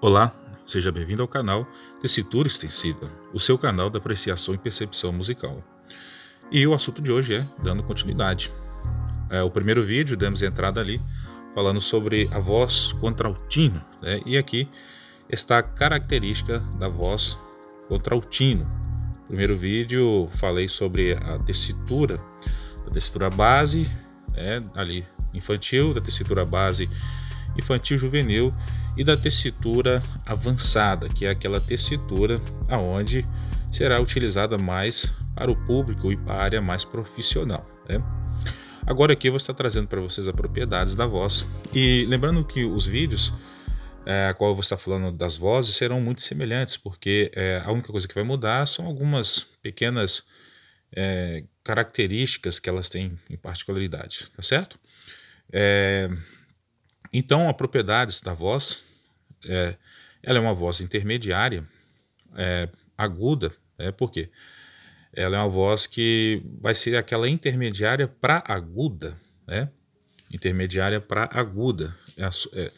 Olá, seja bem-vindo ao canal Tessitura Extensiva, o seu canal de apreciação e percepção musical. E o assunto de hoje é dando continuidade. É, o primeiro vídeo demos entrada ali falando sobre a voz contraltino, né? e aqui está a característica da voz contraltino. primeiro vídeo falei sobre a tessitura, a tessitura base, né? ali infantil, da tessitura base infantil juvenil e da tessitura avançada, que é aquela tessitura aonde será utilizada mais para o público e para a área mais profissional. Né? Agora aqui eu vou estar trazendo para vocês as propriedades da voz e lembrando que os vídeos é, a qual eu vou estar falando das vozes serão muito semelhantes, porque é, a única coisa que vai mudar são algumas pequenas é, características que elas têm em particularidade, tá certo? É, então, a propriedades da voz, é, ela é uma voz intermediária, é, aguda, é, porque Ela é uma voz que vai ser aquela intermediária para aguda, né? Intermediária para aguda. É, é,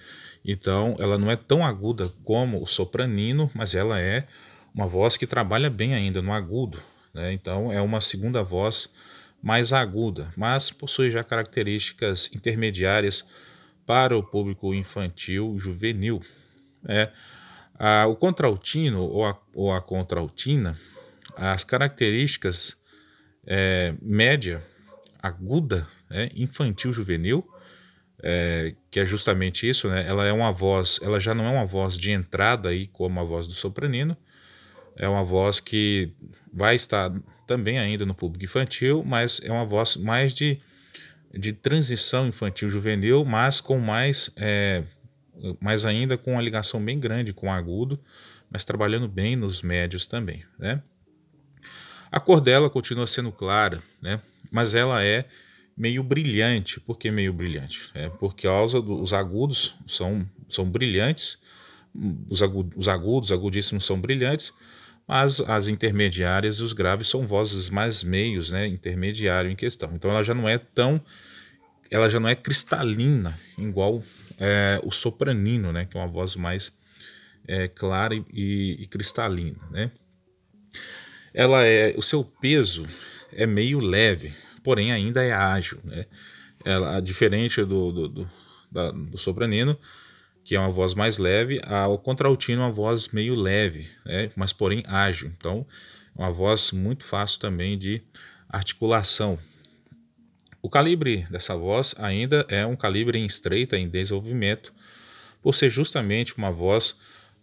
então, ela não é tão aguda como o sopranino, mas ela é uma voz que trabalha bem ainda no agudo. Né? Então, é uma segunda voz mais aguda, mas possui já características intermediárias para o público infantil juvenil. É, a, o contraltino ou a, ou a contraltina, as características é, média, aguda, é, infantil juvenil, é, que é justamente isso, né? Ela é uma voz, ela já não é uma voz de entrada aí como a voz do sopranino, é uma voz que vai estar também ainda no público infantil, mas é uma voz mais de de transição infantil-juvenil, mas com mais, é, mais ainda com uma ligação bem grande com o agudo, mas trabalhando bem nos médios também, né? A cor dela continua sendo clara, né? Mas ela é meio brilhante. Por que meio brilhante? É porque os agudos são, são brilhantes, os, agudos, os agudos, agudíssimos são brilhantes, mas as intermediárias e os graves são vozes mais meios, né, intermediário em questão. Então ela já não é tão ela já não é cristalina, igual é, o sopranino, né, que é uma voz mais é, clara e, e, cristalina, né? Ela é, o seu peso é meio leve, porém ainda é ágil, né? Ela, diferente do, do, do, da, do sopranino, que é uma voz mais leve, ao contraltino, é uma voz meio leve, né? mas porém ágil. Então, uma voz muito fácil também de articulação. O calibre dessa voz ainda é um calibre em estreita, em desenvolvimento, por ser justamente uma voz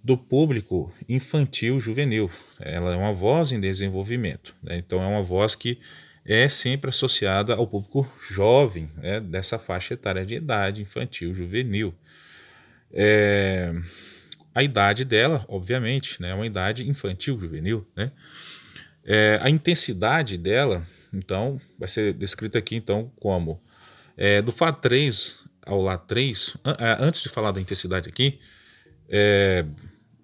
do público infantil juvenil. Ela é uma voz em desenvolvimento, né? então é uma voz que é sempre associada ao público jovem, né? dessa faixa etária de idade infantil juvenil. É, a idade dela, obviamente, né, é uma idade infantil, juvenil, né? É, a intensidade dela, então, vai ser descrita aqui então como é, do Fá 3 ao Lá 3, é, antes de falar da intensidade aqui, é,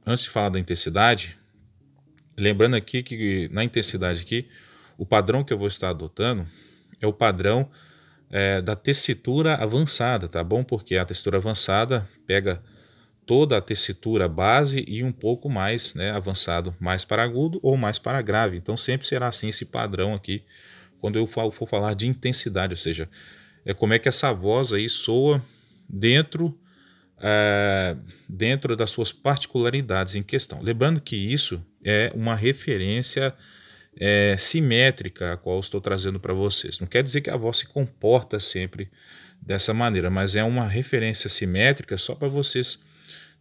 antes de falar da intensidade, lembrando aqui que na intensidade aqui, o padrão que eu vou estar adotando é o padrão é, da tessitura avançada, tá bom? Porque a tessitura avançada pega toda a tessitura base e um pouco mais né, avançado, mais para agudo ou mais para grave. Então sempre será assim esse padrão aqui quando eu for falar de intensidade, ou seja, é como é que essa voz aí soa dentro é, dentro das suas particularidades em questão. Lembrando que isso é uma referência é, simétrica a qual estou trazendo para vocês. Não quer dizer que a voz se comporta sempre dessa maneira, mas é uma referência simétrica só para vocês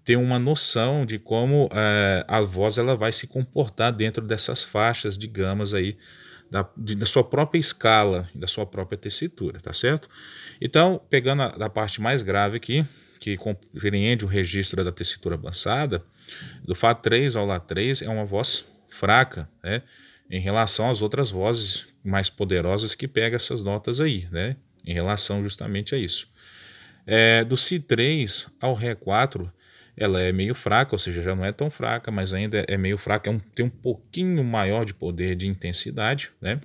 ter uma noção de como é, a voz ela vai se comportar dentro dessas faixas de gamas aí da, de, da sua própria escala, da sua própria tessitura, tá certo? Então, pegando a, a parte mais grave aqui, que compreende o registro da tessitura avançada, do Fá3 ao Lá3 é uma voz fraca, né? em relação às outras vozes mais poderosas que pega essas notas aí, né? Em relação justamente a isso. É, do Si3 ao Ré4, ela é meio fraca, ou seja, já não é tão fraca, mas ainda é meio fraca, é um, tem um pouquinho maior de poder de intensidade, né?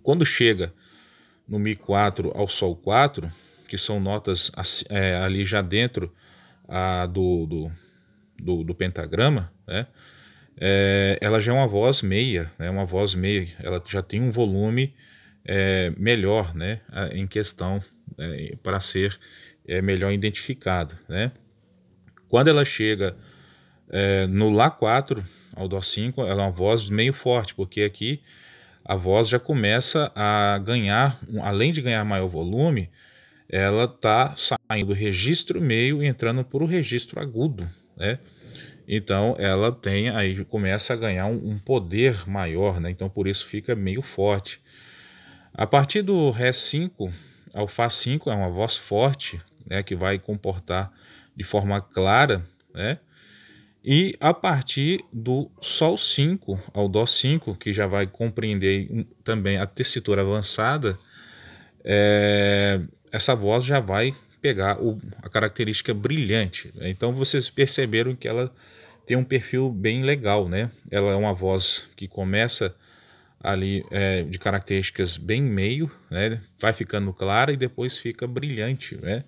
Quando chega no Mi4 ao Sol 4, que são notas é, ali já dentro a, do, do, do, do pentagrama, né? é, ela já é uma voz meia, é né? uma voz meia, ela já tem um volume é, melhor, né, em questão é, para ser é, melhor identificada, né? Quando ela chega é, no Lá 4 ao Dó 5, ela é uma voz meio forte, porque aqui a voz já começa a ganhar, além de ganhar maior volume, ela está saindo do registro meio e entrando para o registro agudo, né? Então ela tem aí começa a ganhar um, um poder maior, né? Então por isso fica meio forte. A partir do Ré 5 ao Fá 5 é uma voz forte, né, que vai comportar de forma clara, né? E a partir do Sol 5 ao Dó 5, que já vai compreender também a tessitura avançada, é, essa voz já vai pegar o, a característica brilhante. Né? Então vocês perceberam que ela tem um perfil bem legal, né? Ela é uma voz que começa ali é, de características bem meio, né? Vai ficando clara e depois fica brilhante, né?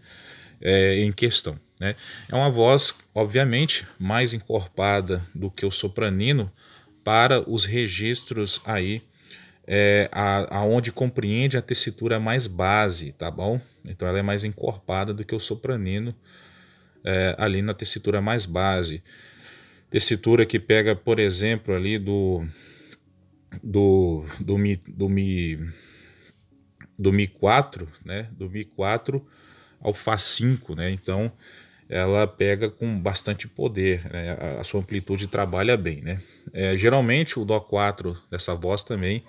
É, em questão, né? É uma voz, obviamente, mais encorpada do que o sopranino para os registros aí é, a, aonde compreende a tessitura mais base, tá bom? Então ela é mais encorpada do que o sopranino é, ali na tessitura mais base. Tessitura que pega, por exemplo, ali do do do mi, do mi do mi 4, né? Do mi 4 ao fá 5, né? Então ela pega com bastante poder, né? a, sua amplitude trabalha bem. Né? É, geralmente o Dó 4 dessa voz também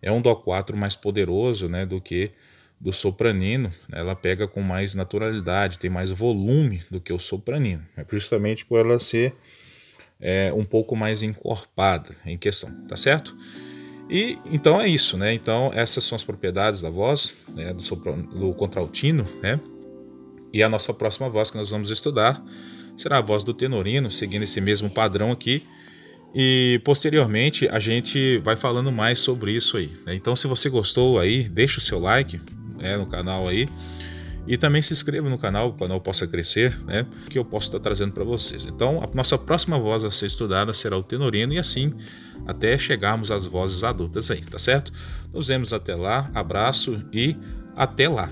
é um Dó 4 mais poderoso né, do que do sopranino, né? ela pega com mais naturalidade, tem mais volume do que o sopranino, é justamente por ela ser é, um pouco mais encorpada em questão, tá certo? E então é isso, né? Então essas são as propriedades da voz né, do, soprano, do contraltino, né? E a nossa próxima voz que nós vamos estudar será a voz do tenorino, seguindo esse mesmo padrão aqui. E posteriormente a gente vai falando mais sobre isso aí. Né? Então, se você gostou aí, deixa o seu like né, no canal aí. E também se inscreva no canal, para o canal possa crescer, né? Que eu posso estar trazendo para vocês. Então, a nossa próxima voz a ser estudada será o tenorino, e assim até chegarmos às vozes adultas aí, tá certo? Nos vemos até lá, abraço e até lá!